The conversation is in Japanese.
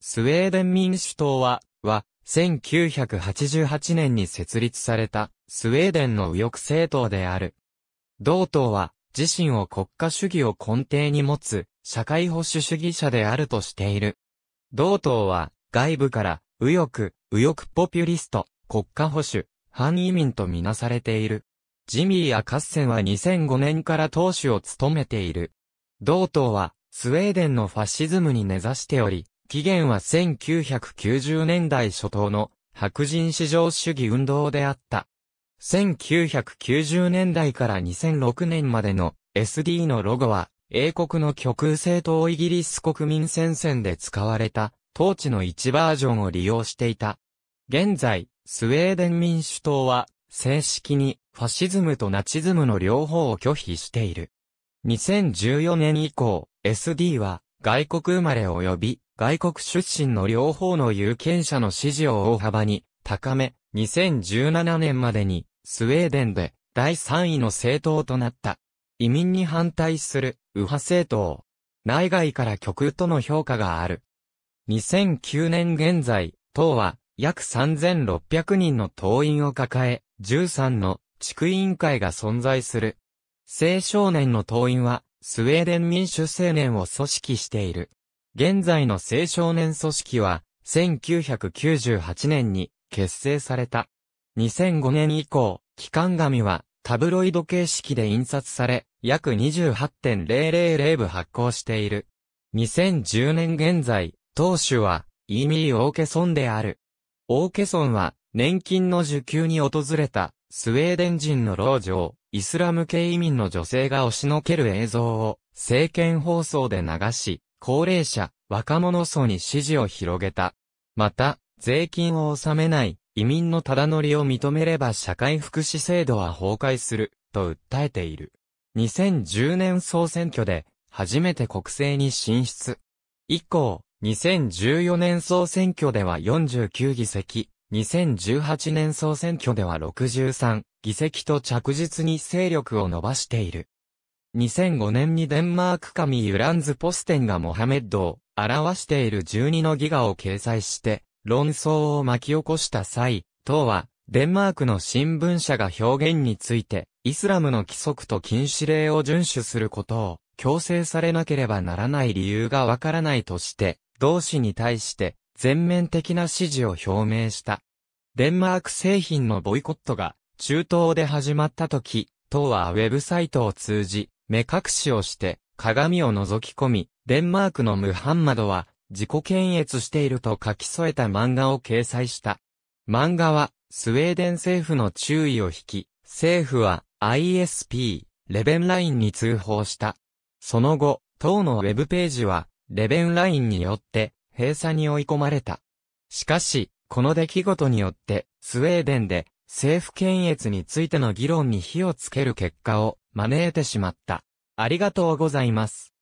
スウェーデン民主党は、は、1988年に設立された、スウェーデンの右翼政党である。同党は、自身を国家主義を根底に持つ、社会保守主義者であるとしている。同党は、外部から、右翼、右翼ポピュリスト、国家保守、反移民とみなされている。ジミーやカッセンは2005年から党首を務めている。同党は、スウェーデンのファシズムに根ざしており、起源は1990年代初頭の白人至上主義運動であった。1990年代から2006年までの SD のロゴは、英国の極右政党イギリス国民戦線で使われた、当地の1バージョンを利用していた。現在、スウェーデン民主党は、正式にファシズムとナチズムの両方を拒否している。2014年以降、SD は外国生まれ及び外国出身の両方の有権者の支持を大幅に高め、2017年までにスウェーデンで第3位の政党となった。移民に反対する右派政党。内外から極右との評価がある。2009年現在、党は約3600人の党員を抱え、13の地区委員会が存在する。青少年の党員は、スウェーデン民主青年を組織している。現在の青少年組織は、1998年に結成された。2005年以降、期間紙はタブロイド形式で印刷され、約28.000部発行している。2010年現在、当主は、イーミー・オーケソンである。オーケソンは、年金の受給に訪れた、スウェーデン人の老女を、イスラム系移民の女性が押しのける映像を、政権放送で流し、高齢者、若者層に支持を広げた。また、税金を納めない移民のただ乗りを認めれば社会福祉制度は崩壊する、と訴えている。2010年総選挙で、初めて国政に進出。以降、2014年総選挙では49議席、2018年総選挙では63議席と着実に勢力を伸ばしている。2005年にデンマーク紙ユランズポステンがモハメッドを表している12のギガを掲載して論争を巻き起こした際、党はデンマークの新聞社が表現についてイスラムの規則と禁止令を遵守することを強制されなければならない理由がわからないとして同志に対して全面的な支持を表明した。デンマーク製品のボイコットが中東で始まった時、党はウェブサイトを通じ、目隠しをして、鏡を覗き込み、デンマークのムハンマドは、自己検閲していると書き添えた漫画を掲載した。漫画は、スウェーデン政府の注意を引き、政府は ISP、レベンラインに通報した。その後、当のウェブページは、レベンラインによって、閉鎖に追い込まれた。しかし、この出来事によって、スウェーデンで、政府検閲についての議論に火をつける結果を招いてしまった。ありがとうございます。